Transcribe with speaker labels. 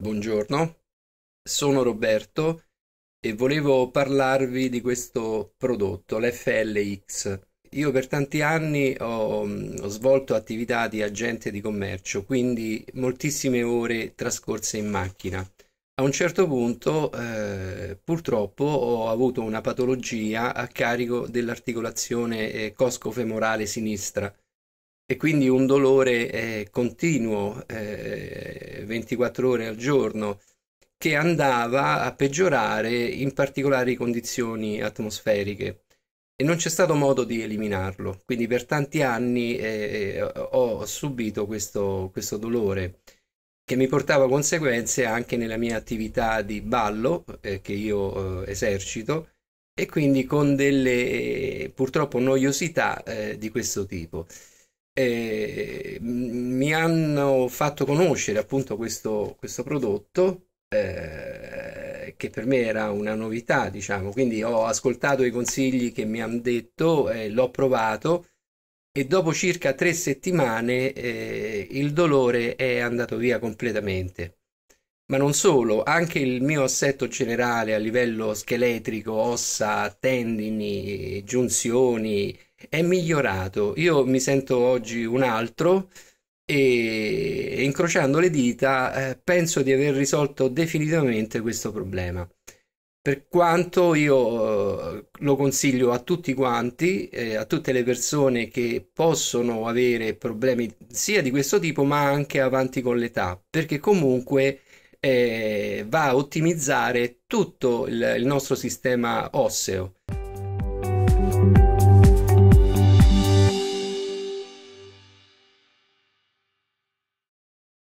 Speaker 1: Buongiorno, sono Roberto e volevo parlarvi di questo prodotto, l'FLX. Io per tanti anni ho, mm, ho, svolto attività di agente di commercio, quindi moltissime ore trascorse in macchina. A un certo punto, eh, purtroppo, ho avuto una patologia a carico dell'articolazione eh, femorale sinistra e quindi un dolore eh, continuo, eh, 24 ore al giorno, che andava a peggiorare in particolari condizioni atmosferiche e non c'è stato modo di eliminarlo. Quindi per tanti anni eh, ho subito questo, questo, dolore che mi portava conseguenze anche nella mia attività di ballo eh, che io eh, esercito e quindi con delle purtroppo noiosità eh, di questo tipo eh, mi hanno fatto conoscere appunto questo, questo prodotto eh, che per me era una novità, diciamo, quindi ho ascoltato i consigli che mi hanno detto, eh, l'ho provato e dopo circa tre settimane eh, il dolore è andato via completamente. Ma non solo, anche il mio assetto generale a livello scheletrico, ossa, tendini, giunzioni, è migliorato. Io mi sento oggi un altro e incrociando le dita eh, penso di aver risolto definitivamente questo problema. Per quanto io eh, lo consiglio a tutti quanti, eh, a tutte le persone che possono avere problemi sia di questo tipo ma anche avanti con l'età, perché comunque eh, va a ottimizzare tutto il, il nostro sistema osseo.